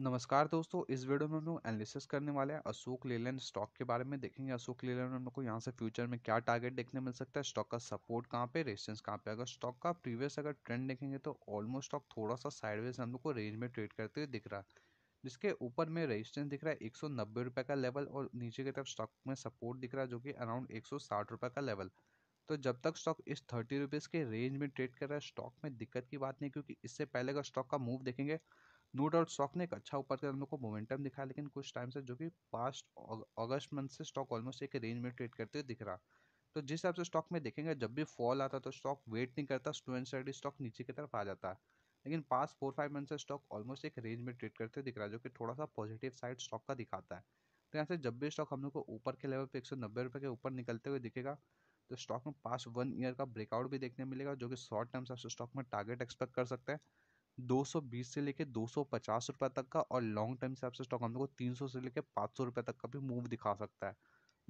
नमस्कार दोस्तों इस वीडियो में हम लोग एनालिसिस करने वाले हैं अशोक लेलैंड स्टॉक के बारे में देखेंगे अशोक लेलैंड में हम लोग को यहाँ से फ्यूचर में क्या टारगेट देखने मिल सकता है स्टॉक का सपोर्ट कहाँ पे रेजिस्टेंस कहाँ पे अगर स्टॉक का प्रीवियस अगर ट्रेंड देखेंगे तो ऑलमोस्ट स्टॉक थोड़ा सा साइडवेज हम लोग को रेंज में ट्रेड करते हुए दिख रहा है जिसके ऊपर में रेजिस्टेंस दिख रहा है एक सौ का लेवल और नीचे की तरफ स्टॉक में सपोर्ट दिख रहा है जो कि अराउंड एक सौ का लेवल तो जब तक स्टॉक इस थर्टी रुपीज़ के रेंज में ट्रेड कर रहा है स्टॉक में दिक्कत की बात नहीं क्योंकि इससे पहले अगर स्टॉक का मूव देखेंगे नो डाउट स्टॉक ने एक अच्छा ऊपर का हम लोग को मोमेंटम दिखाया लेकिन कुछ टाइम से जो कि पास्ट अगस्त मंथ से स्टॉक ऑलमोस्ट एक रेंज में ट्रेड करते हुए दिख रहा तो जिस हिसाब से स्टॉक में देखेंगे जब भी फॉल आता तो स्टॉक वेट नहीं करता स्टो एंड स्टडी स्टॉक नीचे की तरफ आ जाता लेकिन पास फोर फाइव मंथ से स्टॉक ऑलमोस्ट एक रेंज में ट्रेड करते दिख रहा है जो कि थोड़ा सा पॉजिटिव साइड स्टॉक का दिखाता है तो यहाँ से जब भी स्टॉक हम लोग को ऊपर के लेवल पे एक सौ नब्बे रुपये के ऊपर निकलते हुए दिखेगा तो स्टॉक में पास वन ईयर का ब्रेकआउट भी देखने मिलेगा जो कि शॉर्ट टर्म से स्टॉक में टारगेट एक्सपेक्ट कर सकते हैं 220 से लेके 250 रुपए तक का और लॉन्ग टर्म हिसाब से स्टॉक हम लोग को 300 से लेके 500 रुपए तक का भी मूव दिखा सकता है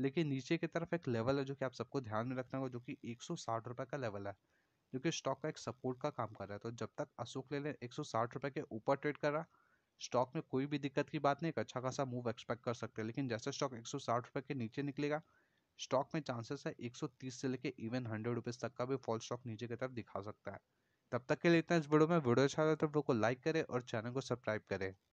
लेकिन नीचे की तरफ एक लेवल है जो कि आप सबको ध्यान में रखना होगा जो कि एक रुपए का लेवल है जो कि स्टॉक का एक सपोर्ट का काम कर रहा है तो जब तक अशोक ले लें एक सौ के ऊपर ट्रेड कर रहा स्टॉक में कोई भी दिक्कत की बात नहीं एक अच्छा खासा मूव एक्सपेक्ट कर सकते हैं लेकिन जैसे स्टॉक एक सौ के नीचे निकलेगा स्टॉक में चांसेस है 130 से लेके इवन हंड्रेड रुपीज़ तक का भी फॉल स्टॉक नीचे की तरफ दिखा सकता है तब तक के लिए इतना इस वीडियो में वीडियो अच्छा लगे तो वीडियो को लाइक करें और चैनल को सब्सक्राइब करें